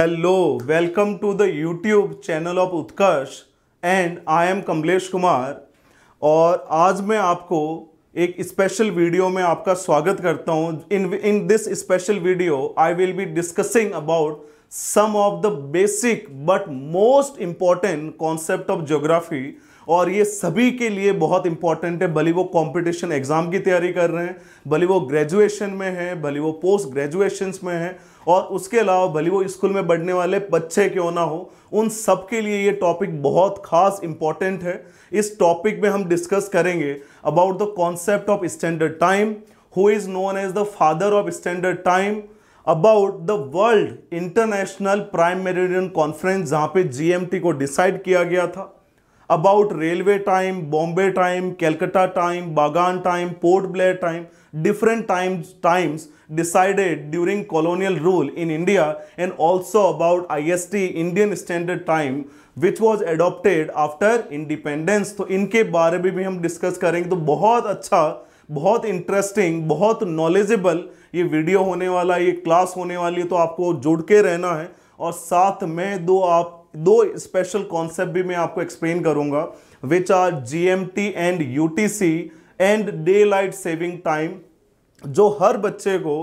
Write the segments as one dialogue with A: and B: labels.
A: Hello welcome to the YouTube channel of Utkarsh and I am Kamlesh Kumar और आज मैं आपको एक स्पेशल वीडियो में आपका स्वागत करता हूँ in in this special video I will be discussing about some of the basic but most important concept of geography और ये सभी के लिए बहुत इंपॉर्टेंट है भले वो कॉम्पिटिशन एग्जाम की तैयारी कर रहे हैं भले वो ग्रेजुएशन में है भले वो पोस्ट ग्रेजुएशन में है और उसके अलावा भले वो स्कूल में बढ़ने वाले बच्चे क्यों ना हो उन सब के लिए ये टॉपिक बहुत खास इंपॉर्टेंट है इस टॉपिक में हम डिस्कस करेंगे about the concept of standard time who is known as the father of standard time about the world international prime meridian conference जहाँ पे जीएमटी को डिसाइड किया गया था about railway time, Bombay time, Calcutta time, Bagan time, Port Blair time, different times, times decided during colonial rule in India and also about IST, Indian Standard Time, which was adopted after independence तो इनके बारे में भी हम discuss करेंगे तो बहुत अच्छा बहुत इंटरेस्टिंग बहुत नॉलेजेबल ये वीडियो होने वाला ये क्लास होने वाली है तो आपको जुड़ के रहना है और साथ में दो आप दो स्पेशल कॉन्सेप्ट भी मैं आपको एक्सप्लेन करूंगा which are GMT and UTC and daylight saving time जो हर बच्चे को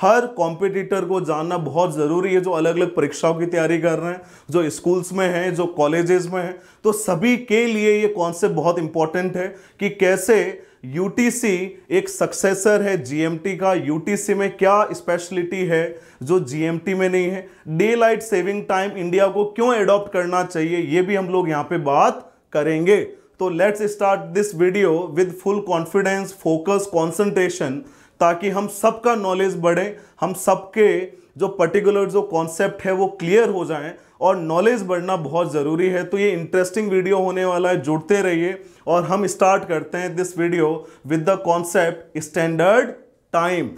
A: हर कॉम्पिटिटर को जानना बहुत ज़रूरी है जो अलग अलग परीक्षाओं की तैयारी कर रहे हैं जो स्कूल्स में हैं जो कॉलेजेस में हैं तो सभी के लिए ये कॉन्सेप्ट बहुत इंपॉर्टेंट है कि कैसे यूटीसी एक सक्सेसर है जीएमटी का यूटीसी में क्या स्पेशलिटी है जो जीएमटी में नहीं है daylight saving time India को क्यों एडॉप्ट करना चाहिए ये भी हम लोग यहाँ पे बात करेंगे तो let's start this video with full confidence focus concentration ताकि हम सबका नॉलेज बढ़े हम सबके जो पर्टिकुलर जो कॉन्सेप्ट है वो क्लियर हो जाए और नॉलेज बढ़ना बहुत ज़रूरी है तो ये इंटरेस्टिंग वीडियो होने वाला है जुड़ते रहिए और हम स्टार्ट करते हैं this video with the concept standard time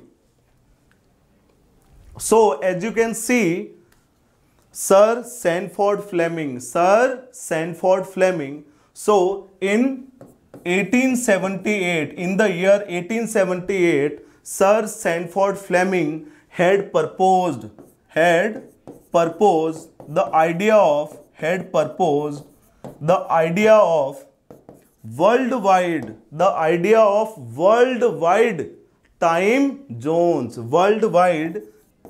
A: so as you can see sir Sanford Fleming sir Sanford Fleming so in 1878 in the year 1878 sir Sanford Fleming had proposed had purpose, the idea of, had purpose, the idea of worldwide, the idea of worldwide time zones, worldwide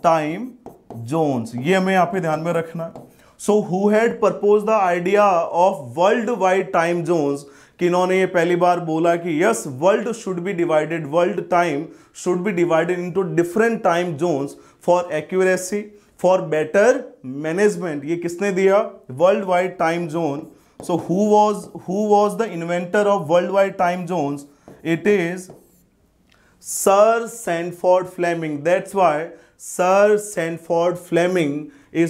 A: time zones. ये हमें यहाँ पे ध्यान में रखना है so who had propose the idea of world wide time zones कि इन्होंने ये पहली बार बोला कि yes world should be divided world time should be divided into different time zones for accuracy for better management ये किसने दिया world wide time zone so who was who was the inventor of world wide time zones it is sir Sanford Fleming that's why sir Sanford Fleming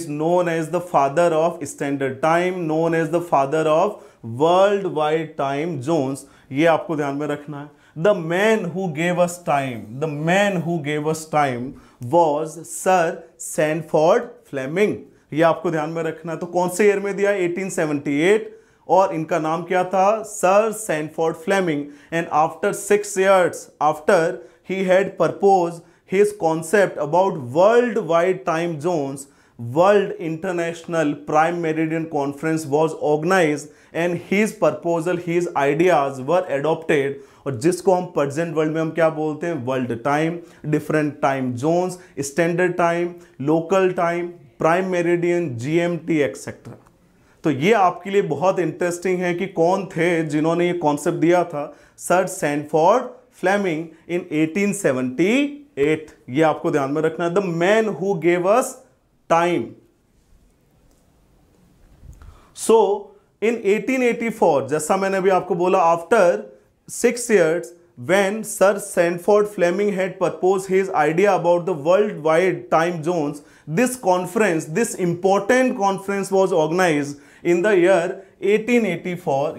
A: known as the father of standard time known as the father of world wide time zones ये आपको ध्यान में रखना है the man who gave us time, the man who gave us time was Sir Sanford Fleming. ये आपको ध्यान में रखना तो कौन से ईयर में दिया 1878 और इनका नाम क्या था sir Sanford Fleming and after six years after he had purpose his concept about worldwide time zones World International Prime Meridian Conference was organized and his proposal, his ideas were adopted और जिसको हम present world में हम क्या बोलते हैं world time different time zones standard time local time prime meridian टी etcetera तो ये आपके लिए बहुत इंटरेस्टिंग है कि कौन थे जिन्होंने ये कॉन्सेप्ट दिया था सर सैनफॉर्ड फ्लेमिंग इन 1878 ये आपको ध्यान में रखना है the man who gave us time so in 1884 जैसा मैंने अभी आपको बोला after six years when Sir Sanford Fleming had proposed his idea about the worldwide time zones, this conference, this important conference was organized in the year 1884.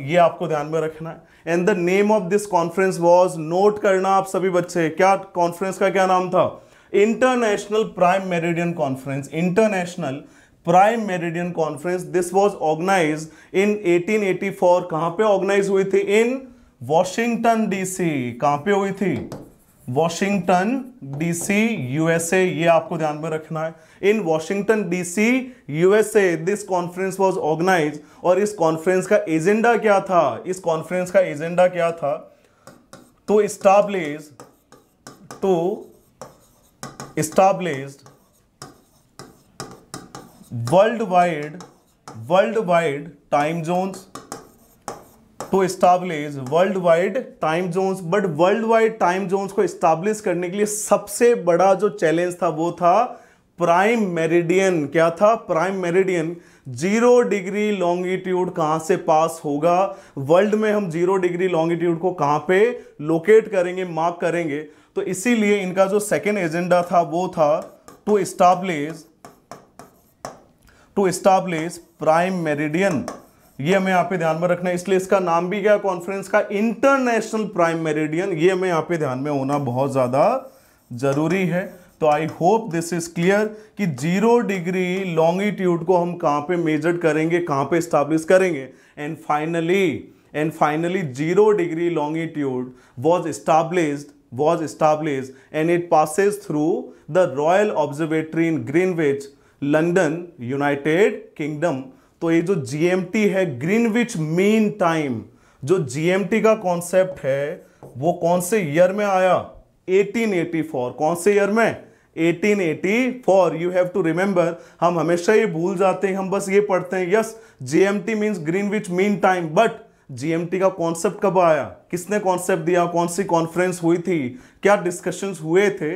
A: And the name of this conference was, note karna aap sabhi bachche, kya conference ka kya naam tha? International Prime Meridian Conference, International Prime Meridian Conference, this was organized in 1884. Kahan pe organized hui thi? In Washington DC कहां पे हुई थी Washington DC USA ये आपको ध्यान में रखना है in Washington DC USA this conference was organize और इस कॉन्फ्रेंस का एजेंडा क्या था इस कॉन्फ्रेंस का एजेंडा क्या था to establish to establish world wide world wide time zones to तो establish worldwide time zones but worldwide time zones को establish करने के लिए सबसे बड़ा जो challenge था वो था प्राइम मेरिडियन क्या था prime meridian zero degree longitude कहां से पास होगा वर्ल्ड में हम जीरो डिग्री लॉन्गिट्यूड को कहां पे लोकेट करेंगे मार्क करेंगे तो इसीलिए इनका जो सेकेंड एजेंडा था वो था to establish to establish prime meridian ये हमें यहाँ पे ध्यान में रखना है इसलिए इसका नाम भी क्या कॉन्फ्रेंस का इंटरनेशनल प्राइम मेरिडियन ये हमें यहाँ पे ध्यान में होना बहुत ज़्यादा जरूरी है तो I hope this is clear कि जीरो डिग्री लॉन्गिट्यूड को हम कहाँ पे मेजर करेंगे कहाँ पे स्टाब्लिश करेंगे and finally and finally zero degree longitude was established was established and it passes through the royal observatory in Greenwich London United Kingdom तो ये जो जीएमटी है ग्रीनविच मीन टाइम जो जीएमटी का कॉन्सेप्ट है वो कौन से ईयर में आया 1884 कौन से ईयर में 1884 यू हैव टू रिमेंबर हम हमेशा ये भूल जाते हैं हम बस ये पढ़ते हैं yes GMT means Greenwich mean time but GMT का कॉन्सेप्ट कब आया किसने कॉन्सेप्ट दिया कौन सी कॉन्फ्रेंस हुई थी क्या डिस्कशंस हुए थे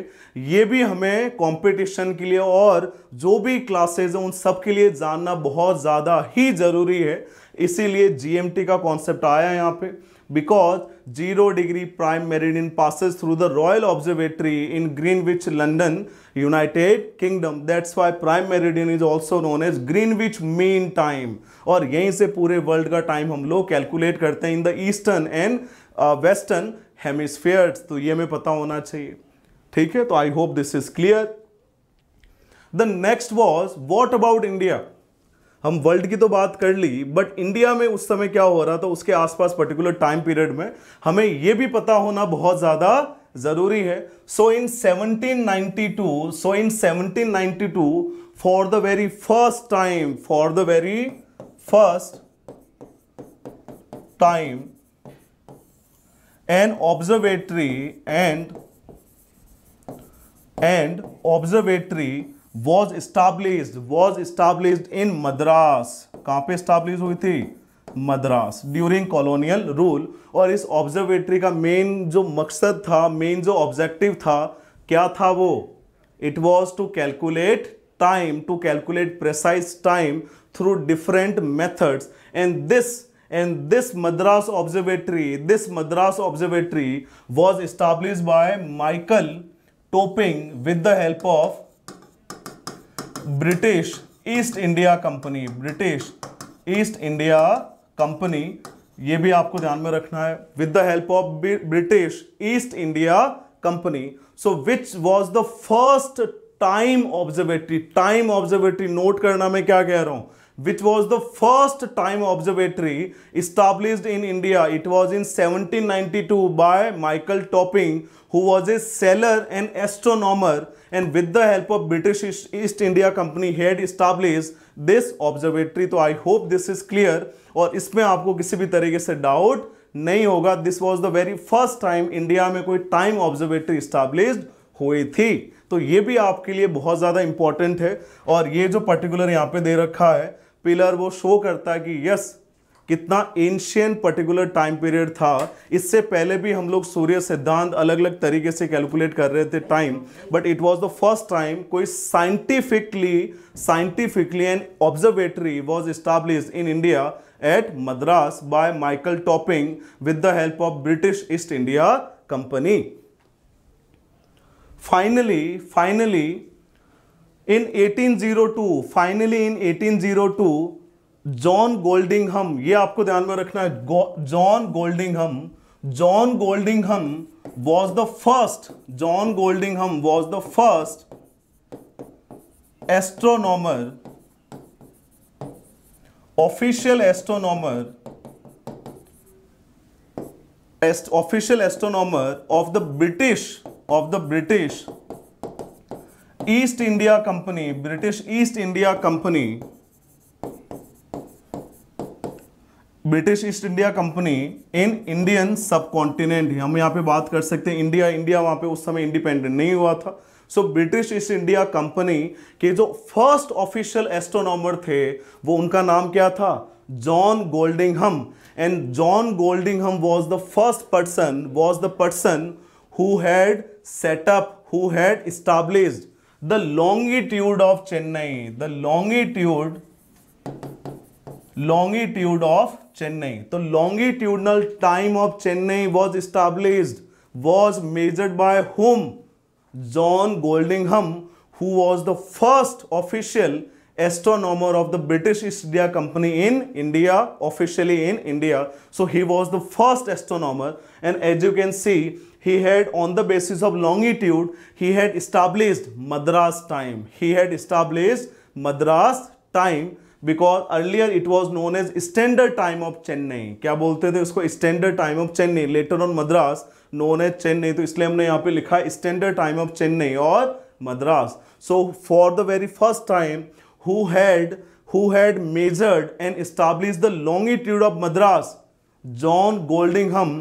A: ये भी हमें कंपटीशन के लिए और जो भी क्लासेज हैं उन सब के लिए जानना बहुत ज़्यादा ही ज़रूरी है इसीलिए जीएमटी का कॉन्सेप्ट आया यहाँ पे because 0 degree prime meridian passes through the Royal Observatory in Greenwich, London, United Kingdom. That's why prime meridian is also known as Greenwich Mean Time. और यहीं से पूरे वर्ल्ड का टाइम हम लोग कैलकुलेट करते हैं in the eastern and western hemispheres तो ये हमें पता होना चाहिए ठीक है तो I hope this is clear the next was what about India हम वर्ल्ड की तो बात कर ली बट इंडिया में उस समय क्या हो रहा था उसके आसपास पर्टिकुलर टाइम पीरियड में हमें यह भी पता होना बहुत ज़्यादा ज़रूरी है so in 1792 so in 1792 for the very first time for the very first time and observatory and and observatory was establish was establish in Madras कहाँ पे इस्टाब्लिश हुई थी मद्रास ड्यूरिंग कॉलोनियल रूल और इस ऑब्जर्वेटरी का मेन जो मकसद था मेन जो ऑब्जेक्टिव था क्या था वो it was to calculate time to calculate precise time through different methods and this and this Madras observatory this Madras observatory was established by Michael Topping with the help of British East India Company British East India Company ये भी आपको ध्यान में रखना है with the help of British East India Company so which was the first time observatory time observatory note करना मैं क्या कह रहा हूं which was the first time observatory established in India. It was in 1792 by Michael Topping, who was a sailor and astronomer, and with the help of British East India Company had established this observatory. So I hope this is clear और इसमें आपको किसी भी तरीके से doubt नहीं होगा this was the very first time India में कोई टाइम ऑब्जर्वेटरी स्टाब्लिश्ड हुई थी तो ये भी आपके लिए बहुत ज़्यादा इंपॉर्टेंट है और ये जो पर्टिकुलर यहाँ पे दे रखा है पिलर वो शो करता है कि यस कितना एंशियन पर्टिकुलर टाइम पीरियड था इससे पहले भी हम लोग सूर्य सिद्धांत अलग अलग तरीके से कैलकुलेट कर रहे थे time but it was the first time कोई scientifically scientifically and observatory was establish in India at Madras by Michael Topping with the help of British East India Company finally finally in 1802 finally in 1802 John Goldingham ये आपको ध्यान में रखना है John Goldingham John Goldingham was the first John Goldingham was the first astronomer official astronomer official astronomer of the British of the British East India Company British East India Company British East India Company in Indian subcontinent हम यहाँ पे बात कर सकते हैं India India वहां पे उस समय इंडिपेंडेंट नहीं हुआ था सो ब्रिटिश ईस्ट इंडिया कंपनी के जो फर्स्ट ऑफिशियल एस्ट्रोनॉमर थे वो उनका नाम क्या था John Goldingham and John Goldingham was the first person was the person who had set up who had established the longitude of Chennai. The longitude longitude of Chennai. The longitudinal time of Chennai was established, was measured by whom? John Goldingham, who was the first official astronomer of the British East India Company in India, officially in India. So he was the first astronomer and as you can see, he had on the basis of longitude he had established madras time he had established madras time because earlier it was known as standard time of Chennai क्या बोलते थे उसको standard time of Chennai later on Madras known as Chennai तो इसलिए हमने यहाँ पे लिखा है स्टैंडर्ड टाइम ऑफ चेन्नई और Madras so for the very first time who had who had measured and establish the longitude of Madras John Goldingham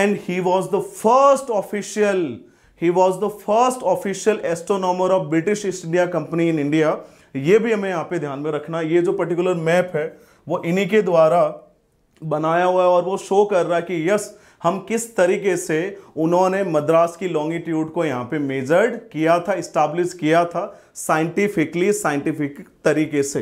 A: and he was the first official he was the first official astronomer of British East India Company in India ये भी हमें यहाँ पे ध्यान में रखना ये जो पर्टिकुलर मैप है वो इन्हीं के द्वारा बनाया हुआ है और वो शो कर रहा है कि यस हम किस तरीके से उन्होंने मद्रास की लॉन्गिट्यूड को यहाँ पे मेजर्ड किया था इस्टाब्लिश किया था साइंटिफिकली साइंटिफिक तरीके से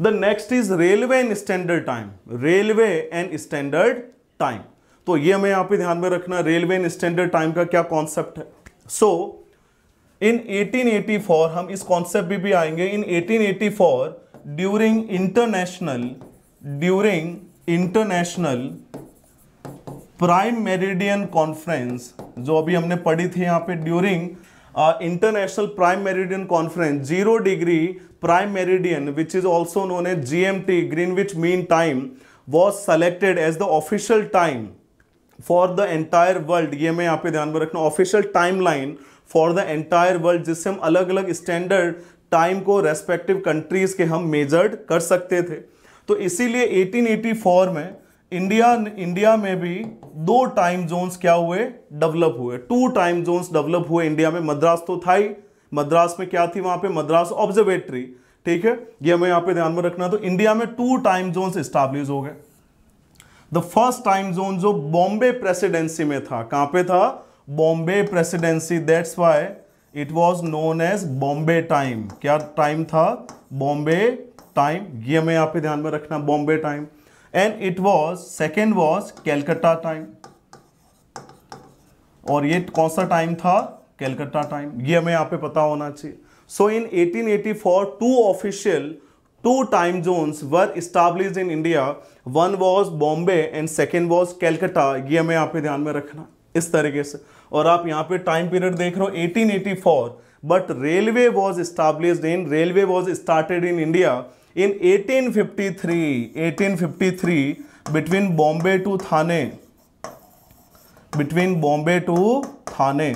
A: the next is railway and standard time railway and standard time तो ये हमें यहाँ पे ध्यान में रखना रेलवे इन स्टैंडर्ड टाइम का क्या कॉन्सेप्ट है सो इन 1884 हम इस कॉन्सेप्ट भी, भी आएंगे in 1884 during international during international prime meridian conference जो अभी हमने पढ़ी थी यहाँ पे during international prime meridian conference zero degree prime meridian which is also known as GMT which mean time was selected as the official time for the entire world ये मैं यहाँ पे ध्यान में रखना official time line for the entire world जिससे हम अलग अलग स्टैंडर्ड टाइम को रेस्पेक्टिव कंट्रीज के हम मेजर्ड कर सकते थे तो इसीलिए 1884 में इंडिया इंडिया में भी दो टाइम जोन्स क्या हुए डेवलप हुए टू टाइम जोन्स डेवलप हुए इंडिया में मद्रास तो था ही मद्रास में क्या थी वहां पे मद्रास ऑब्जर्वेटरी ठीक है ये हमें यहां पे ध्यान में रखना तो इंडिया में टू टाइम जोन स्टाब्लिश हो गए द फर्स्ट टाइम जोन जो बॉम्बे प्रेसिडेंसी में था कहां पे था Bombay presidency that's why it was known as Bombay time क्या टाइम था बॉम्बे टाइम ये हमें यहां पे ध्यान में रखना Bombay time and it was second was Calcutta time और ये कौन सा टाइम था कैलकटा टाइम ये हमें यहां पे पता होना चाहिए So in 1884, two official two time zones were established in India. One was Bombay and second was Calcutta. ये हमें यहाँ पे ध्यान में रखना इस तरीके से और आप यहाँ पे टाइम पीरियड देख रहे हो 1884 but railway was establish in railway was started in India in fifty three between Bombay to Thane between Bombay to Thane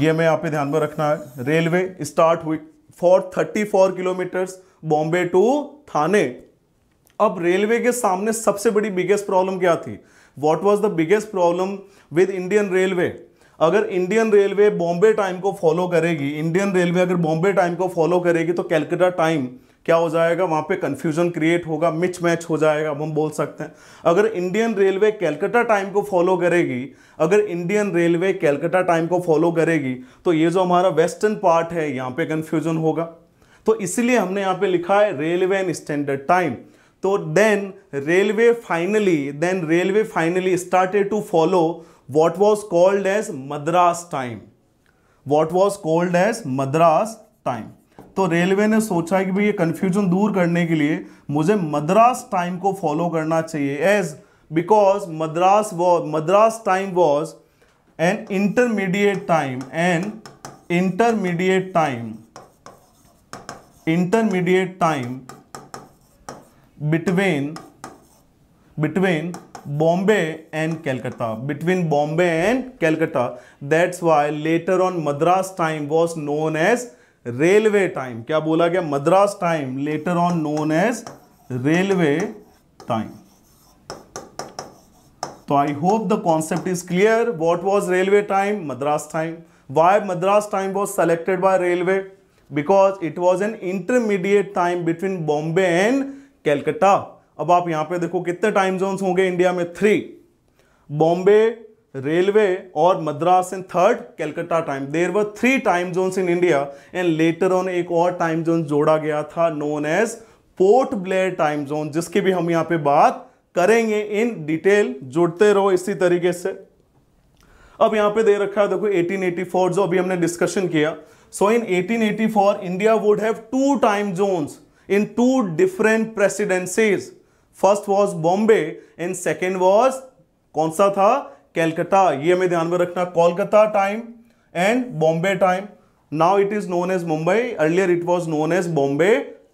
A: ये हमें यहाँ पे ध्यान में रखना है रेलवे स्टार्ट हुई for thirty four kilometers Bombay to Thane अब रेलवे के सामने सबसे बड़ी बिगेस्ट प्रॉब्लम क्या थी what was the biggest problem with Indian railway अगर इंडियन रेलवे बॉम्बे टाइम को फॉलो करेगी इंडियन रेलवे अगर बॉम्बे टाइम को फॉलो करेगी तो कैलकटा टाइम क्या हो जाएगा वहाँ पे कन्फ्यूजन क्रिएट होगा मिच मैच हो जाएगा हम बोल सकते हैं अगर इंडियन रेलवे कैलकटा टाइम को फॉलो करेगी अगर इंडियन रेलवे कैलकटा टाइम को फॉलो करेगी तो ये जो हमारा वेस्टर्न पार्ट है यहाँ पे कन्फ्यूजन होगा तो इसलिए हमने यहाँ पे लिखा है रेलवे एंड स्टैंडर्ड टाइम तो then railway finally then railway finally started to follow what was called as Madras time what was called as Madras time तो रेलवे ने सोचा कि भाई ये कन्फ्यूजन दूर करने के लिए मुझे मद्रास टाइम को फॉलो करना चाहिए as because Madras was Madras time was an intermediate time an intermediate time intermediate time between between Bombay and Calcutta, between Bombay and Calcutta. That's why later on Madras time was known as railway time क्या बोला गया Madras time later on known as railway time तो I hope the concept is clear what was railway time Madras time why Madras time was selected by railway because it was an intermediate time between Bombay and Calcutta अब आप यहां पे देखो कितने time zones होंगे India में three Bombay railway और Madras and third Calcutta time there were three time zones in India and later on एक और टाइम जोन जोड़ा गया था known as Port Blair time zone जिसकी भी हम यहाँ पे बात करेंगे इन डिटेल जुड़ते रहो इसी तरीके से अब यहाँ पे दे रखा है देखो 1884 जो अभी हमने डिस्कशन किया so in 1884 India would have two time zones in two different presidencies first was Bombay and second was कौन सा था कैलकाटा ये हमें ध्यान में रखना Kolkata time and Bombay time now it is known as Mumbai earlier it was known as Bombay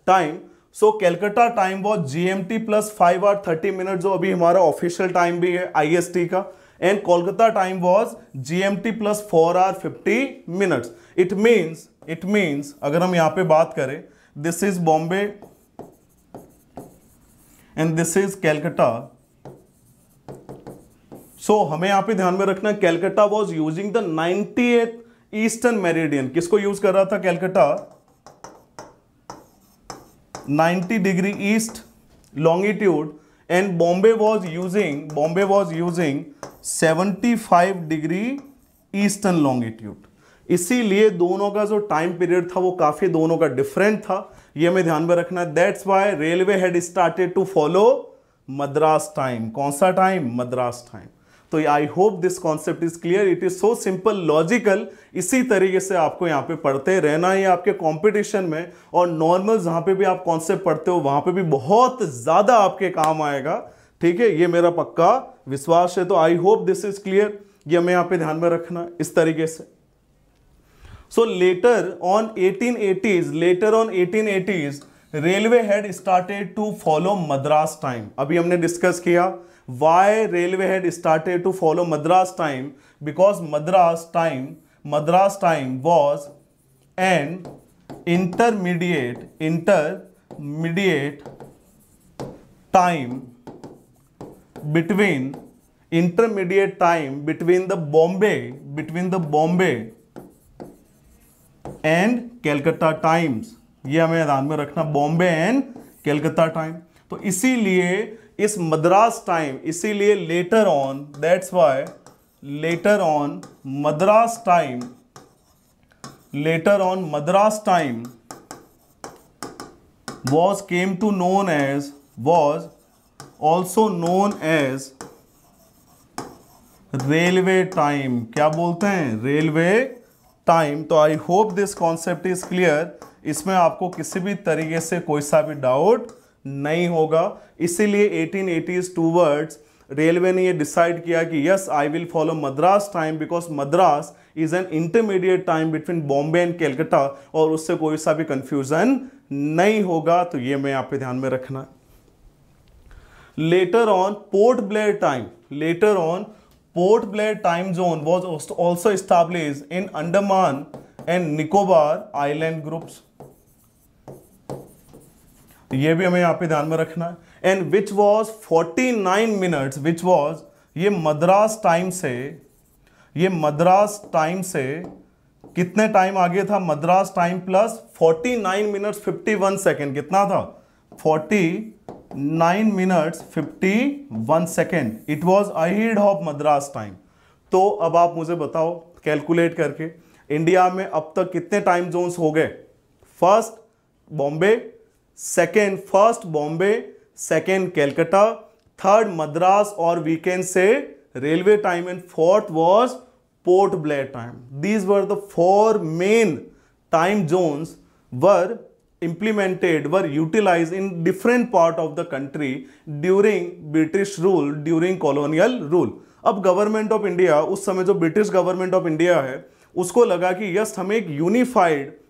A: time so Calcutta time was G M T plus five hour thirty minute जो अभी हमारा ऑफिशियल टाइम भी है आई एस टी का and Kolkata time was G M T plus four hour fifty minutes it means it means अगर हम यहाँ पे बात करें this is Bombay and this is Calcutta so so, हमें यहां पे ध्यान में रखना Calcutta was using the ninetieth eastern meridian किसको यूज कर रहा था Calcutta 90 degree east longitude and Bombay was using Bombay was using 75 degree eastern longitude इसीलिए दोनों का जो टाइम पीरियड था वो काफ़ी दोनों का डिफरेंट था ये हमें ध्यान में रखना है that's why railway had started to follow Madras time कौन सा टाइम मद्रास टाइम तो I hope this concept is clear it is so simple logical इसी तरीके से आपको यहाँ पे पढ़ते रहना है आपके कंपटीशन में और नॉर्मल जहाँ पे भी आप कॉन्सेप्ट पढ़ते हो वहाँ पे भी बहुत ज़्यादा आपके काम आएगा ठीक है ये मेरा पक्का विश्वास है तो I hope this is clear ये हमें यहाँ पे ध्यान में रखना इस तरीके से so later on eighties later on eighties railway had started to follow Madras time अभी हमने डिस्कस किया why railway had started to follow madras time because madras time madras time was an intermediate intermediate time between intermediate time between the bombay between the bombay and Calcutta times ये हमें ध्यान में रखना Bombay and कैलकत्ता time तो इसीलिए इस Madras time इसीलिए later on that's why later on Madras time later on Madras time was came to known as was also known as railway time क्या बोलते हैं रेलवे टाइम तो I hope this concept is clear इसमें आपको किसी भी तरीके से कोई सा भी डाउट नहीं होगा इसीलिए एटीन एटीज टूवर्ड्स रेलवे ने ये डिसाइड किया कि yes I will follow Madras time because Madras is an intermediate time between Bombay and Calcutta और उससे कोई सा भी कंफ्यूजन नहीं होगा तो ये मैं आप पे ध्यान में रखना later on Port Blair time later on Port Blair time zone was also established in Andaman and Nicobar island groups तो ये भी हमें यहाँ पे ध्यान में रखना है and which was 49 minutes which was ये मद्रास टाइम से ये मद्रास टाइम से कितने टाइम आगे था Madras time plus 49 minutes one second कितना था 49 minutes one second it was ahead of Madras time तो अब आप मुझे बताओ कैलकुलेट करके इंडिया में अब तक कितने टाइम जोन्स हो गए first Bombay second first Bombay second Calcutta third Madras और वी वीकेंड से railway time and fourth was Port Blair time these were the four main time zones were implemented were utilize in different part of the country during British rule during colonial rule अब government of India उस समय जो British government of India है उसको लगा कि yes हमें एक यूनिफाइड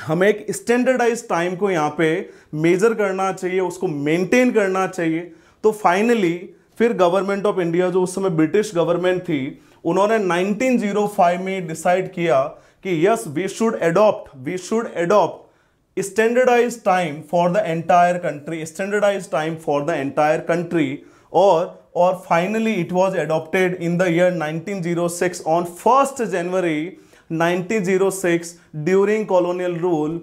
A: हमें एक स्टैंडर्डाइज टाइम को यहाँ पे मेजर करना चाहिए उसको मेंटेन करना चाहिए तो फाइनली फिर गवर्नमेंट ऑफ इंडिया जो उस समय ब्रिटिश गवर्नमेंट थी उन्होंने 1905 में डिसाइड किया कि yes we should adopt we should adopt standardize time for the entire country standardize time for the entire country और और finally it was adopted in the year 1906 on first January 1906 during colonial rule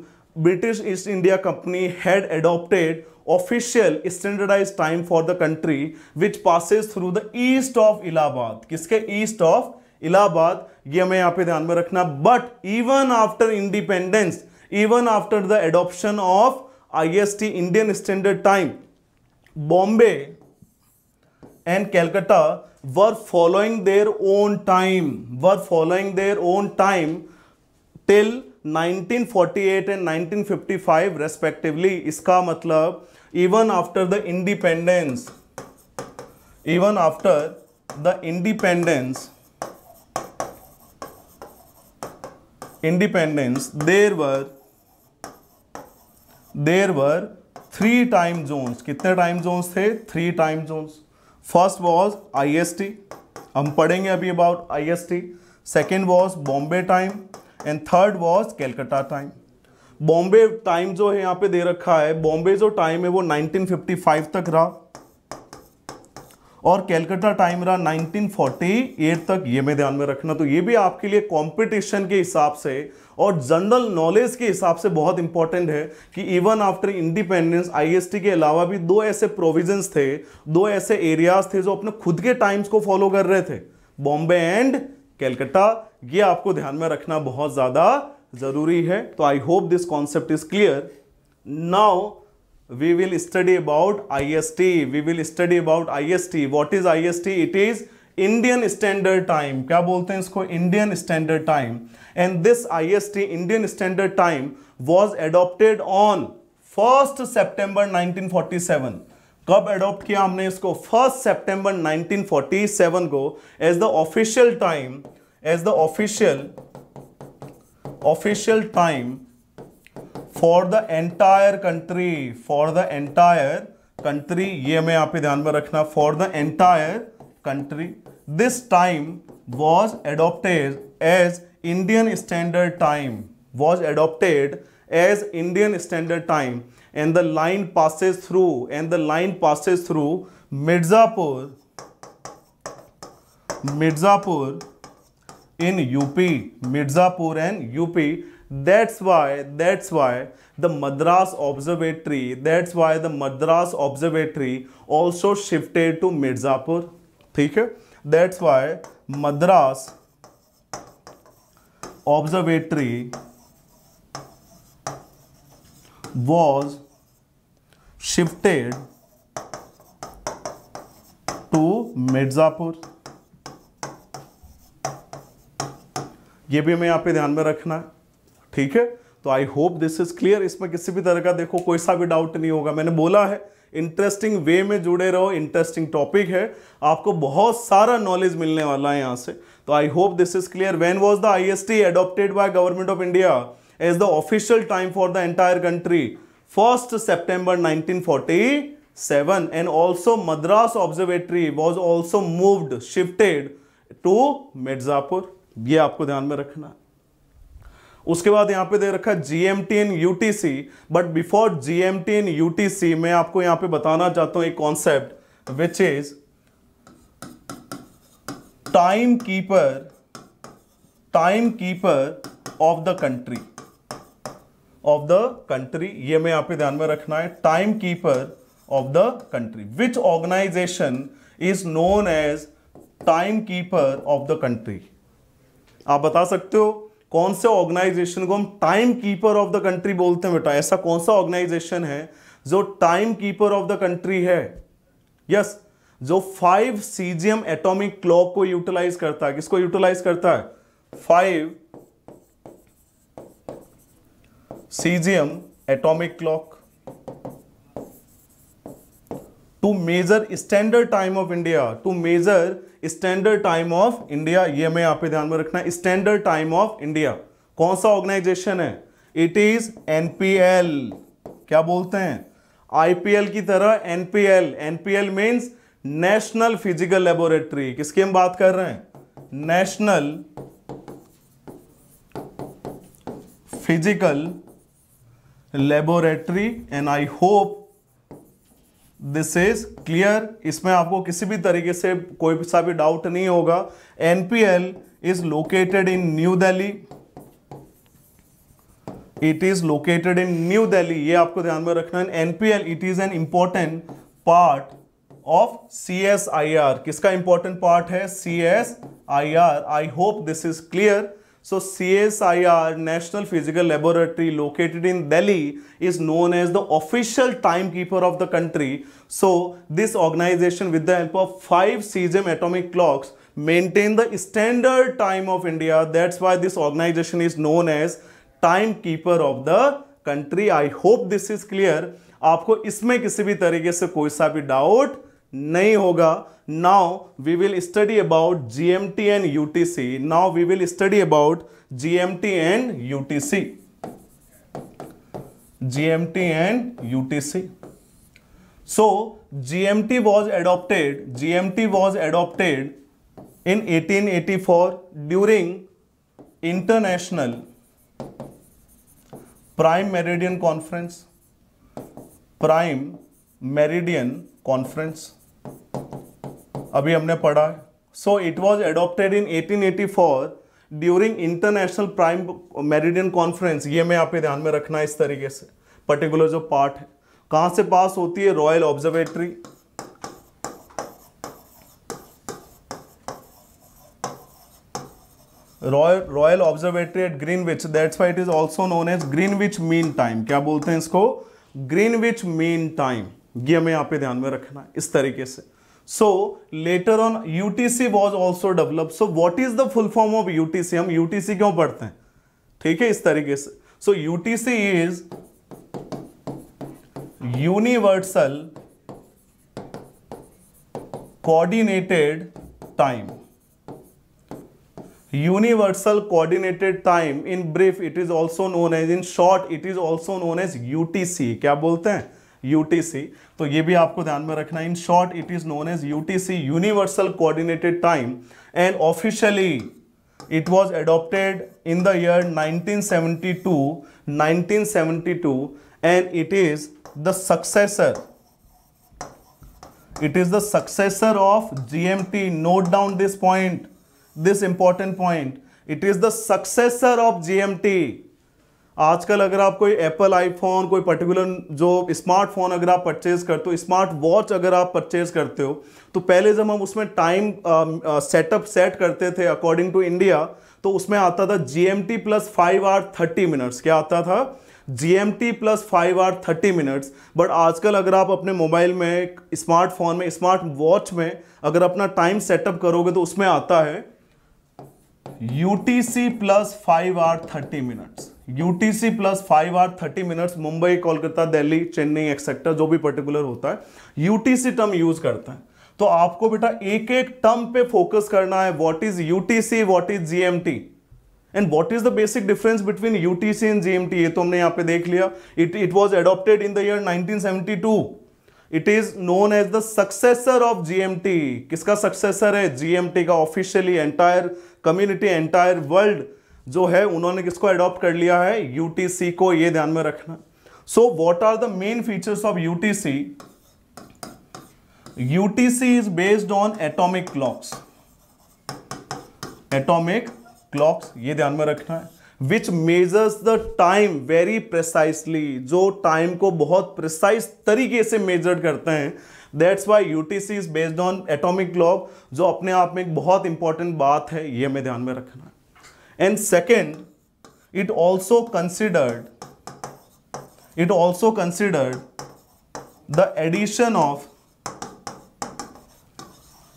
A: british east india company had adopted official standardize time for the country which passes through the east of Allahabad किसके east of Allahabad ये हमें यहां पे ध्यान में रखना but even after independence even after the adoption of I S T Indian standard time Bombay and Calcutta were following their own time, were following their own time till 1948 and 1955 respectively. इसका मतलब even after the independence, even after the independence, independence, there were there were three time zones. कितने time zones थे? Three time zones. First was IST हम पढ़ेंगे अभी about IST second was Bombay time and third was Calcutta time Bombay time जो है यहाँ पे दे रखा है बॉम्बे जो टाइम है वो 1955 तक रहा और कैलकटा टाइम रहा 1948 तक ये मैं ध्यान में रखना तो ये भी आपके लिए कंपटीशन के हिसाब से और जनरल नॉलेज के हिसाब से बहुत इंपॉर्टेंट है कि इवन आफ्टर इंडिपेंडेंस आईएसटी के अलावा भी दो ऐसे प्रोविजंस थे दो ऐसे एरियाज थे जो अपने खुद के टाइम्स को फॉलो कर रहे थे बॉम्बे एंड कैलकटा ये आपको ध्यान में रखना बहुत ज़्यादा ज़रूरी है तो I hope this concept is clear now we will study about IST. We will study about IST. What is IST? It is Indian standard time क्या बोलते हैं इसको Indian standard time and this IST Indian standard time was adopted on first September 1947 कब adopt किया हमने इसको first September 1947 को as the official time as the official official time for the entire country for the entire country ये हमें आप पे ध्यान में रखना for the entire country this time was adopted as Indian standard time was adopted as Indian standard time and the line passes through and the line passes through Mirzapur Mirzapur in UP Mirzapur and UP That's why, that's why the Madras Observatory, that's why the Madras Observatory also shifted to Mirzapur. theek hai That's why Madras Observatory was shifted to mirzapur ये भी हमें यहाँ पे ध्यान में रखना है ठीक है तो I hope this is clear इसमें किसी भी तरह का देखो कोई सा भी डाउट नहीं होगा मैंने बोला है इंटरेस्टिंग वे में जुड़े रहो इंटरेस्टिंग टॉपिक है आपको बहुत सारा नॉलेज मिलने वाला है यहाँ से तो I hope this is clear when was the I S T adopted by government of India as the official time for the entire country first September nineteen forty seven and also Madras observatory was also moved shifted to Mirzapur ये आपको ध्यान में रखना है उसके बाद यहाँ पे दे रखा है G M T in U T C but before G M T in U T C मैं आपको यहाँ पे बताना चाहता हूँ एक concept which is time keeper time keeper of the country of the country ये मैं यहाँ पे ध्यान में रखना है time keeper of the country which organization is known as time keeper of the country आप बता सकते हो कौन से ऑर्गेनाइजेशन को हम time keeper of the country बोलते हैं बेटा ऐसा कौन सा ऑर्गेनाइजेशन है जो time keeper of the country है यस yes, जो फाइव सीजीएम एटॉमिक क्लॉक को यूटिलाइज करता है किसको यूटिलाइज करता है five CGM atomic clock to measure standard time of India to measure standard time of India ये हमें यहाँ पे ध्यान में रखना है स्टैंडर्ड टाइम ऑफ इंडिया कौन सा ऑर्गेनाइजेशन है इट इज एनपीएल क्या बोलते हैं आईपीएल की तरह NPL NPL means national physical laboratory किसकी हम बात कर रहे हैं national physical laboratory and I hope this is clear इसमें आपको किसी भी तरीके से कोई सा भी डाउट नहीं होगा NPL is located in New Delhi it is located in New Delhi ये आपको ध्यान में रखना है NPL it is an important part of C S I R किसका इंपॉर्टेंट पार्ट है C S I R I hope this is clear So CSIR, National Physical Laboratory located in Delhi is known as the official timekeeper of the country. So this organization with the help of 5 cesium atomic clocks maintain the standard time of India. That's why this organization is known as timekeeper of the country. I hope this is clear. आपको इसमें किसी भी तरीके से कोई सा भी doubt नहीं होगा now we will study about GMT and UTC now we will study about GMT and UTC GMT and UTC so GMT was adopted GMT was adopted in eighteen eighty four during international prime meridian conference prime meridian conference अभी हमने पढ़ा है so it was adopted in 1884 during international prime meridian conference ये मैं यहाँ पे ध्यान में रखना है इस तरीके से पर्टिकुलर जो पार्ट है कहाँ से पास होती है royal observatory royal royal observatory at which that's why it is also known as Greenwich mean time क्या बोलते हैं इसको ग्रीन विच मीन टाइम ये हमें यहाँ पे ध्यान में रखना है इस तरीके से so later on UTC was also develop so what is the full form of UTC हम यूटीसी क्यों पढ़ते हैं ठीक है इस तरीके से so UTC is universal coordinated time universal coordinated time in brief it is also known as in short it is also known as UTC क्या बोलते हैं यूटीसी तो ये भी आपको ध्यान में रखना in short it is known as U T C universal coordinated time and officially it was adopted in the nineteen seventy two and it is the successor it is the successor of GMT note down this point this important point it is the successor of GMT आजकल अगर आप कोई Apple iPhone कोई particular जो smartphone अगर आप purchase करते हो स्मार्ट वॉच अगर आप परचेज़ करते हो तो पहले जब हम उसमें टाइम सेटअप सेट करते थे अकॉर्डिंग टू इंडिया तो उसमें आता था G M T plus five hour thirty minutes क्या आता था G M T plus five hour thirty minutes but आजकल अगर आप अपने मोबाइल में स्मार्टफोन में स्मार्ट वॉच में अगर अपना टाइम सेटअप करोगे तो उसमें आता है U T C plus five hour thirty minutes UTC plus five hour thirty minutes Mumbai Kolkata Delhi Chennai etcetera जो भी पर्टिकुलर होता है यूटीसी टर्म यूज करते हैं तो आपको बेटा एक एक टर्म पे फोकस करना है what is UTC what is GMT and what is the basic difference between UTC and GMT ये तो हमने यहां पे देख लिया it it was adopted in the year 1972 it is known as the successor of GMT किसका successor है GMT का officially entire community entire world जो है उन्होंने किसको एडॉप्ट कर लिया है यूटीसी को ये ध्यान में रखना so what are the main features of UTC UTC is based on atomic clocks atomic clocks ये ध्यान में रखना है which measures the time very precisely जो टाइम को बहुत प्रिसाइस तरीके से मेजर करते हैं that's why U T C is based on atomic clock जो अपने आप में एक बहुत इंपॉर्टेंट बात है ये हमें ध्यान में रखना है and second it also considered it also considered the addition of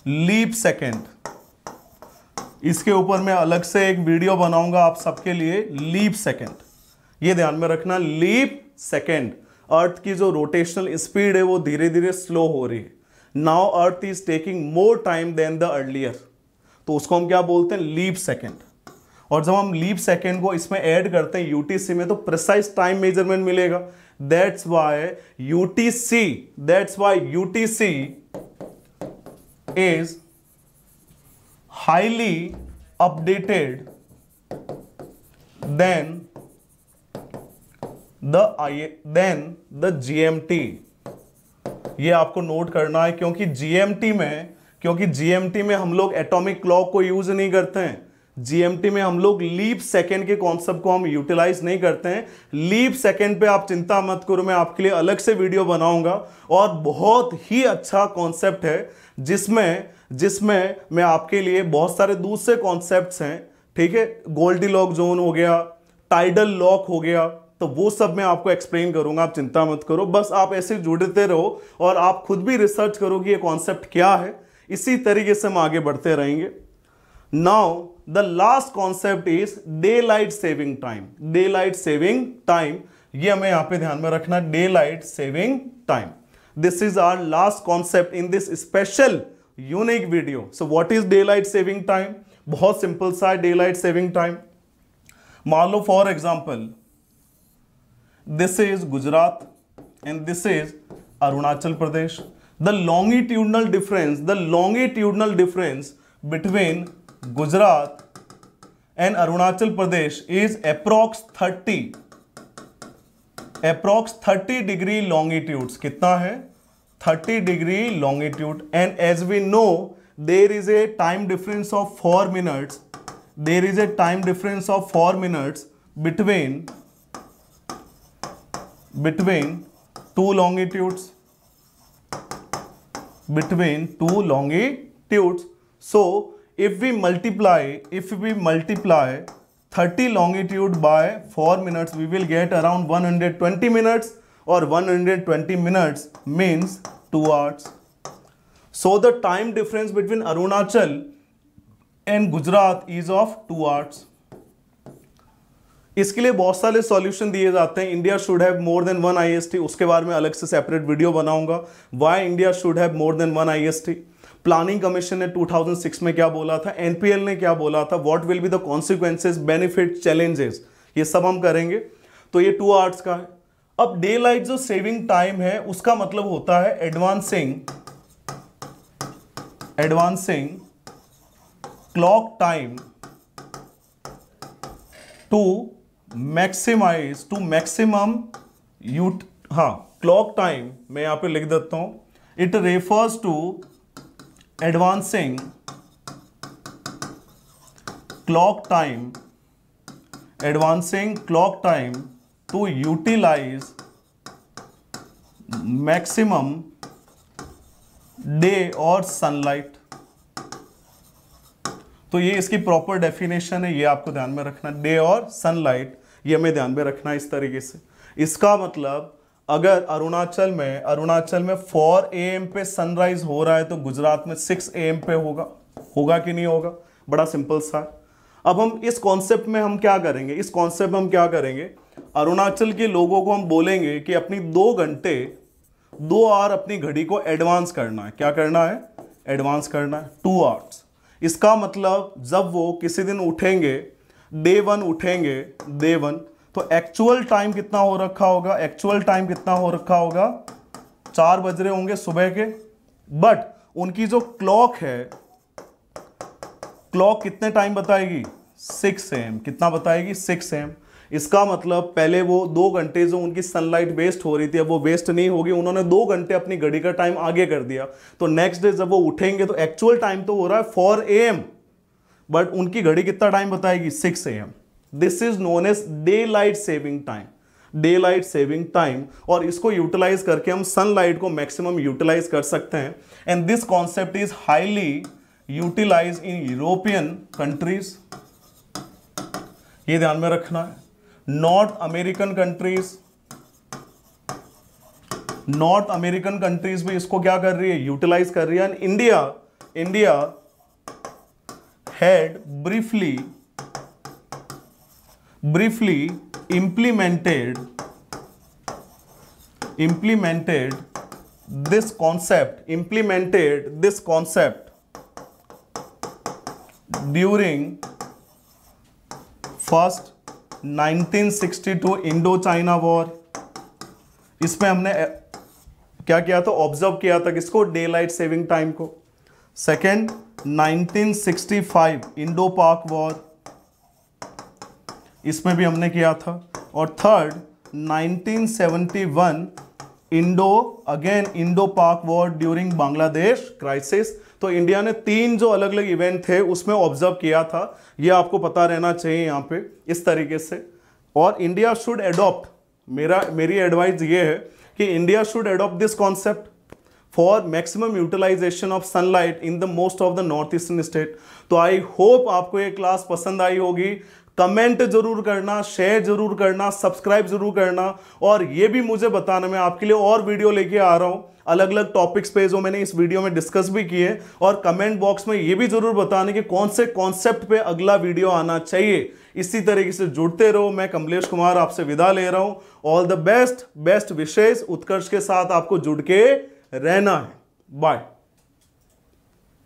A: leap second इसके ऊपर मैं अलग से एक वीडियो बनाऊंगा आप सबके लिए लीप सेकेंड ये ध्यान में रखना लीप सेकेंड अर्थ की जो रोटेशनल स्पीड है वो धीरे धीरे स्लो हो रही है now earth is taking more time than the earlier तो उसको हम क्या बोलते हैं लीप सेकेंड और जब हम लीप सेकेंड को इसमें ऐड करते हैं यूटीसी में तो प्रिसाइज टाइम मेजरमेंट मिलेगा that's why UTC that's why UTC is updated than the I than the GMT ये आपको नोट करना है क्योंकि जीएमटी में क्योंकि जीएमटी में हम लोग एटॉमिक क्लॉक को यूज नहीं करते हैं जीएमटी में हम लोग लीप सेकेंड के कॉन्सेप्ट को हम यूटिलाइज नहीं करते हैं लीप सेकेंड पे आप चिंता मत करो मैं आपके लिए अलग से वीडियो बनाऊंगा और बहुत ही अच्छा कॉन्सेप्ट है जिसमें जिसमें मैं आपके लिए बहुत सारे दूसरे कॉन्सेप्ट्स हैं ठीक है गोल्डी लॉक जोन हो गया टाइडल लॉक हो गया तो वो सब मैं आपको एक्सप्लेन करूंगा आप चिंता मत करो बस आप ऐसे जुड़ते रहो और आप खुद भी रिसर्च करो कि ये कॉन्सेप्ट क्या है इसी तरीके से हम आगे बढ़ते रहेंगे Now, the last concept is daylight saving time. Daylight saving time. ये हमें यहाँ पे ध्यान में रखना daylight saving time. This is our last concept in this special unique video. So what is daylight saving time? बहुत simple सा daylight saving time. मान लो for example, this is Gujarat and this is Arunachal Pradesh. The longitudinal difference, the longitudinal difference between Gujarat and Arunachal Pradesh is approx 30 approx 30 degree longitudes कितना है 30 degree longitude and as we know there is a time difference of four minutes there is a time difference of four minutes between between two longitudes between two longitudes so if we multiply if we multiply thirty longitude by four minutes we will get around one hundred twenty minutes और one hundred twenty minutes means two hours so the time difference between Arunachal and Gujarat is of two hours इसके लिए बहुत सारे solution दिए जाते हैं India should have more than one I उसके बारे में अलग से सेपरेट वीडियो बनाऊंगा why India should have more than one I planning commission ने 2006 में क्या बोला था एनपीएल ने क्या बोला था what will be the consequences benefit challenges ये सब हम करेंगे तो ये टू आर्ट्स का है अब डे लाइट जो सेविंग टाइम है उसका मतलब होता है advancing advancing clock time to maximize to maximum यूट हाँ क्लॉक टाइम मैं यहां पे लिख देता हूं it refers to advancing clock time advancing clock time to utilize maximum day और sunlight तो ये इसकी प्रॉपर डेफिनेशन है ये आपको ध्यान में रखना डे और सनलाइट ये हमें ध्यान में रखना इस तरीके से इसका मतलब अगर अरुणाचल में अरुणाचल में 4 एम पे सनराइज हो रहा है तो गुजरात में 6 एम पे होगा होगा कि नहीं होगा बड़ा सिंपल सा अब हम इस कॉन्सेप्ट में हम क्या करेंगे इस कॉन्सेप्ट में हम क्या करेंगे अरुणाचल के लोगों को हम बोलेंगे कि अपनी दो घंटे दो आर अपनी घड़ी को एडवांस करना है क्या करना है एडवांस करना है टू आवर्स इसका मतलब जब वो किसी दिन उठेंगे डे वन उठेंगे डे वन तो एक्चुअल टाइम कितना हो रखा होगा एक्चुअल टाइम कितना हो रखा होगा चार बज रहे होंगे सुबह के बट उनकी जो क्लॉक है क्लॉक कितने टाइम बताएगी सिक्स एम कितना बताएगी सिक्स एम इसका मतलब पहले वो दो घंटे जो उनकी सनलाइट वेस्ट हो रही थी अब वो वेस्ट नहीं होगी उन्होंने दो घंटे अपनी घड़ी का टाइम आगे कर दिया तो नेक्स्ट डे जब वो उठेंगे तो एक्चुअल टाइम तो हो रहा है फोर ए एम बट उनकी घड़ी कितना टाइम बताएगी six A M this is known as daylight saving time daylight saving time और इसको यूटिलाइज करके हम सनलाइट को मैक्सिमम यूटिलाइज कर सकते हैं and this concept is highly utilize in European countries ये ध्यान में रखना है north American countries north American countries भी इसको क्या कर रही है यूटिलाइज कर रही है and India India had briefly briefly implemented implemented this concept implemented this concept during first 1962 Indo war इसमें हमने क्या किया था ऑब्जर्व किया था किसको डे लाइट सेविंग टाइम को सेकेंड 1965 इंडो पाक वॉर इसमें भी हमने किया था और third 1971 Indo again Indo Pak war during Bangladesh crisis तो इंडिया ने तीन जो अलग अलग इवेंट थे उसमें ऑब्जर्व किया था ये आपको पता रहना चाहिए यहाँ पे इस तरीके से और इंडिया शुड एडॉप्ट मेरा मेरी एडवाइस ये है कि India should adopt this concept for maximum utilization of sunlight in the most of the north eastern state तो आई होप आपको ये क्लास पसंद आई होगी कमेंट जरूर करना शेयर जरूर करना सब्सक्राइब जरूर करना और ये भी मुझे बताना मैं आपके लिए और वीडियो लेके आ रहा हूँ अलग अलग टॉपिक्स पे जो मैंने इस वीडियो में डिस्कस भी किए और कमेंट बॉक्स में ये भी जरूर बताने कि कौन से कॉन्सेप्ट पे अगला वीडियो आना चाहिए इसी तरीके से जुड़ते रहो मैं कमलेश कुमार आपसे विदा ले रहा हूँ ऑल द बेस्ट बेस्ट विशेष उत्कर्ष के साथ आपको जुड़ के रहना है बाय